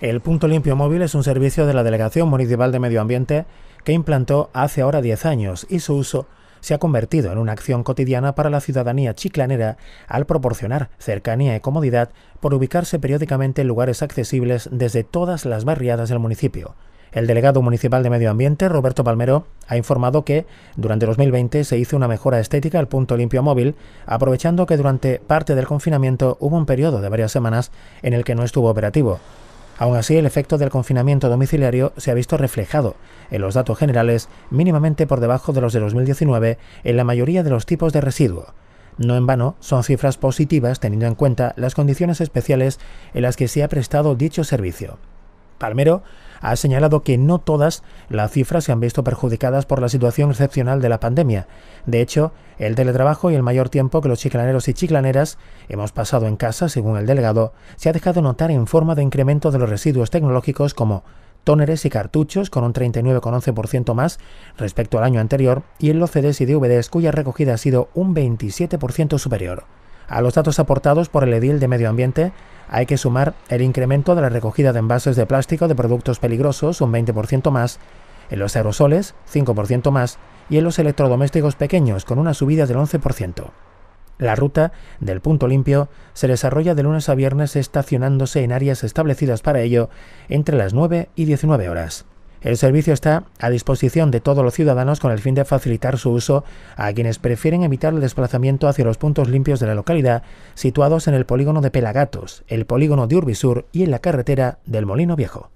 El Punto Limpio Móvil es un servicio de la Delegación Municipal de Medio Ambiente que implantó hace ahora 10 años y su uso se ha convertido en una acción cotidiana para la ciudadanía chiclanera al proporcionar cercanía y comodidad por ubicarse periódicamente en lugares accesibles desde todas las barriadas del municipio. El delegado municipal de Medio Ambiente, Roberto Palmero, ha informado que durante 2020 se hizo una mejora estética al punto limpio móvil, aprovechando que durante parte del confinamiento hubo un periodo de varias semanas en el que no estuvo operativo, Aún así, el efecto del confinamiento domiciliario se ha visto reflejado en los datos generales mínimamente por debajo de los de 2019 en la mayoría de los tipos de residuo. No en vano, son cifras positivas teniendo en cuenta las condiciones especiales en las que se ha prestado dicho servicio. Palmero ha señalado que no todas las cifras se han visto perjudicadas por la situación excepcional de la pandemia. De hecho, el teletrabajo y el mayor tiempo que los chiclaneros y chiclaneras hemos pasado en casa, según el delegado, se ha dejado notar en forma de incremento de los residuos tecnológicos como tóneres y cartuchos con un 39,11% más respecto al año anterior y en los CDs y DVDs cuya recogida ha sido un 27% superior. A los datos aportados por el edil de Medio Ambiente hay que sumar el incremento de la recogida de envases de plástico de productos peligrosos, un 20% más, en los aerosoles, 5% más, y en los electrodomésticos pequeños, con una subida del 11%. La ruta del punto limpio se desarrolla de lunes a viernes estacionándose en áreas establecidas para ello entre las 9 y 19 horas. El servicio está a disposición de todos los ciudadanos con el fin de facilitar su uso a quienes prefieren evitar el desplazamiento hacia los puntos limpios de la localidad, situados en el polígono de Pelagatos, el polígono de Urbisur y en la carretera del Molino Viejo.